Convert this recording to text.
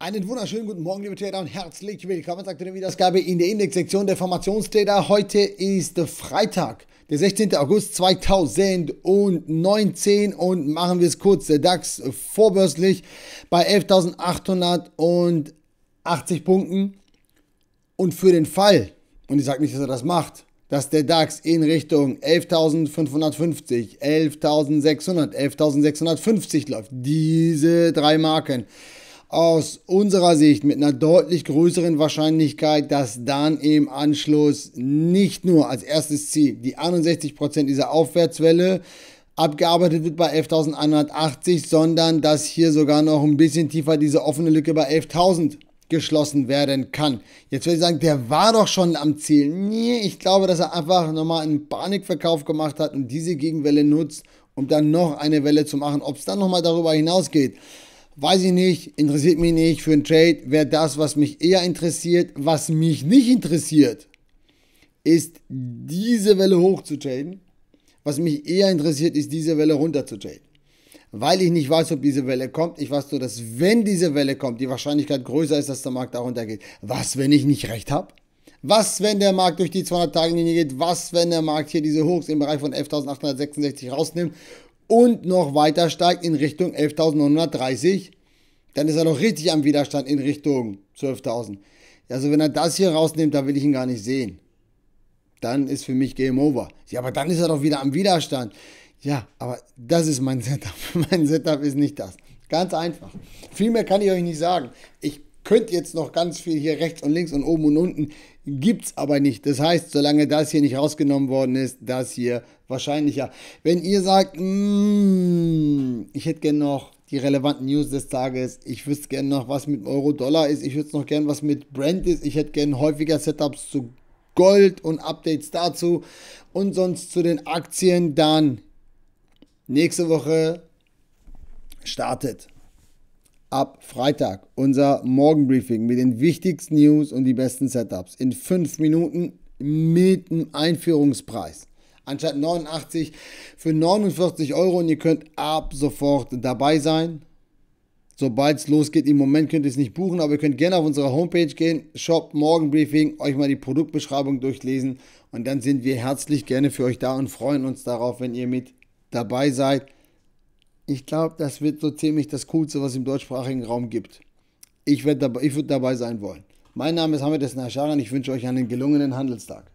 Einen wunderschönen guten Morgen, liebe Trader, und herzlich willkommen zu aktuellen Wiedergabe in der Indexsektion der Formationstrader. Heute ist Freitag, der 16. August 2019 und machen wir es kurz. Der DAX vorbörslich bei 11.880 Punkten. Und für den Fall, und ich sage nicht, dass er das macht, dass der DAX in Richtung 11.550, 11.600, 11.650 läuft, diese drei Marken aus unserer Sicht mit einer deutlich größeren Wahrscheinlichkeit, dass dann im Anschluss nicht nur als erstes Ziel die 61% Prozent dieser Aufwärtswelle abgearbeitet wird bei 11.180, sondern dass hier sogar noch ein bisschen tiefer diese offene Lücke bei 11.000 geschlossen werden kann. Jetzt würde ich sagen, der war doch schon am Ziel. Nee, ich glaube, dass er einfach nochmal einen Panikverkauf gemacht hat und diese Gegenwelle nutzt, um dann noch eine Welle zu machen. Ob es dann nochmal darüber hinausgeht, weiß ich nicht, interessiert mich nicht für einen Trade, wäre das, was mich eher interessiert. Was mich nicht interessiert, ist diese Welle hoch zu traden. Was mich eher interessiert, ist diese Welle runter zu traden. Weil ich nicht weiß, ob diese Welle kommt. Ich weiß nur, dass wenn diese Welle kommt, die Wahrscheinlichkeit größer ist, dass der Markt da runtergeht. Was, wenn ich nicht recht habe? Was, wenn der Markt durch die 200-Tage-Linie geht? Was, wenn der Markt hier diese Hochs im Bereich von 11.866 rausnimmt und noch weiter steigt in Richtung 11.930, dann ist er doch richtig am Widerstand in Richtung 12.000. Also wenn er das hier rausnimmt, da will ich ihn gar nicht sehen. Dann ist für mich Game Over. Ja, aber dann ist er doch wieder am Widerstand. Ja, aber das ist mein Setup. Mein Setup ist nicht das. Ganz einfach. Viel mehr kann ich euch nicht sagen. Ich könnt jetzt noch ganz viel hier rechts und links und oben und unten, gibt es aber nicht. Das heißt, solange das hier nicht rausgenommen worden ist, das hier wahrscheinlicher. Wenn ihr sagt, mm, ich hätte gerne noch die relevanten News des Tages. Ich wüsste gerne noch, was mit Euro-Dollar ist. Ich wüsste noch gern, was mit Brand ist. Ich hätte gerne häufiger Setups zu Gold und Updates dazu. Und sonst zu den Aktien dann nächste Woche startet ab Freitag unser Morgenbriefing mit den wichtigsten News und die besten Setups in 5 Minuten mit dem Einführungspreis. Anstatt 89 für 49 Euro und ihr könnt ab sofort dabei sein. Sobald es losgeht, im Moment könnt ihr es nicht buchen, aber ihr könnt gerne auf unsere Homepage gehen, Shop Morgenbriefing, euch mal die Produktbeschreibung durchlesen und dann sind wir herzlich gerne für euch da und freuen uns darauf, wenn ihr mit dabei seid. Ich glaube, das wird so ziemlich das Coolste, was es im deutschsprachigen Raum gibt. Ich, dabei, ich würde dabei sein wollen. Mein Name ist Hamid Esnacharan. ich wünsche euch einen gelungenen Handelstag.